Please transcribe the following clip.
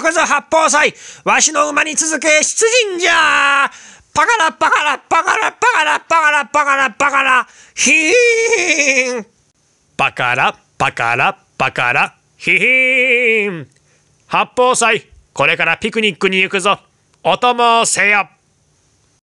くぞ八方斎わしの馬に続け出陣じゃパカラパカラパカラパカラパカラパカラパカラヒーンパカラパカラパカラヒーン八方これからピクニックに行くぞお供せよ